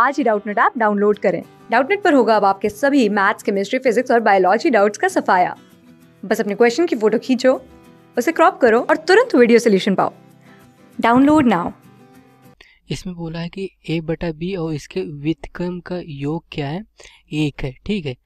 आज ही Doubtnut app download करें डाउटनेट पर होगा अब आपके सभी मैथ्स केमिस्ट्री फिजिक्स और बायोलॉजी डाउट्स का सफाया बस अपने क्वेश्चन की फोटो खींचो उसे क्रॉप करो और तुरंत वीडियो सोल्यूशन पाओ डाउनलोड नाउ इसमें बोला है कि ए बटा बी और इसके व्युतक्रम का योग क्या है एक है ठीक है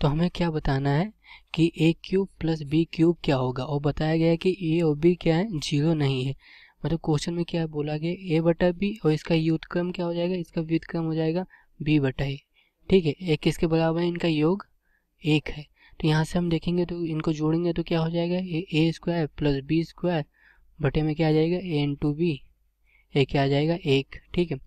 तो हमें क्या बताना है कि A cube plus B cube क्या होगा और बताया गया है कि ए और बी क्या है जीरो नहीं है मतलब क्वेश्चन में क्या बोला गया ए बटा बी और इसका युद्धक्रम क्या हो जाएगा इसका व्युतक्रम हो जाएगा बी बटा ए ठीक है एक किसके बराबर है इनका योग एक है तो यहाँ से हम देखेंगे तो इनको जोड़ेंगे तो क्या हो जाएगा A A square plus B square बटे में क्या आ जाएगा ए इंटू बी ए क्या आ जाएगा एक ठीक है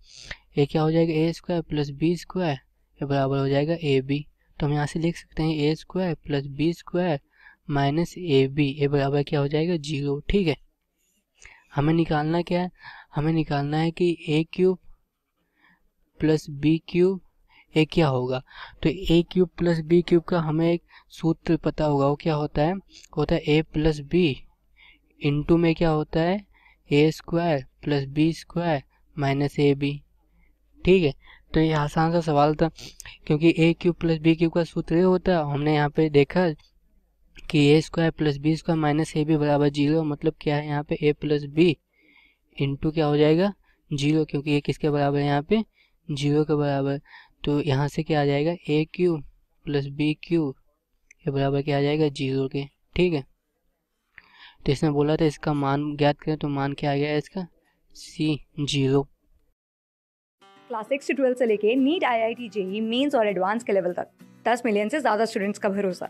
ए क्या हो जाएगा A square plus B square ये बराबर हो जाएगा ए बी तो हम यहाँ से लिख सकते हैं A square plus B square minus A B ये बराबर क्या हो जाएगा जीरो ठीक है हमें निकालना क्या है हमें निकालना है कि A cube plus B cube A क्या होगा तो A cube plus B cube का हमें एक सूत्र पता होगा वो क्या होता है होता है ए प्लस बी इंटू में क्या होता है A square plus B square minus A B ठीक है तो ये आसान सा सवाल था क्योंकि A cube plus B cube का सूत्र ये होता है हमने यहाँ पे देखा कि A square plus B square minus A B बराबर जीरो मतलब क्या है यहाँ पे ए प्लस बी इंटू क्या हो जाएगा जीरो क्योंकि ये किसके बराबर है यहाँ पे जीरो के बराबर तो यहाँ से क्या आ जाएगा A cube plus B cube के बराबर क्या आ जाएगा जीरो के ठीक है तो इसने बोला था इसका मान ज्ञात करें तो मान क्या आ गया इसका सी जीरो क्लास सिक्स से ट्वेल्थ से लेके NEET I I T JEE mains और एडवांस के लेवल तक दस मिलियन से ज़्यादा स्टूडेंट्स का भरोसा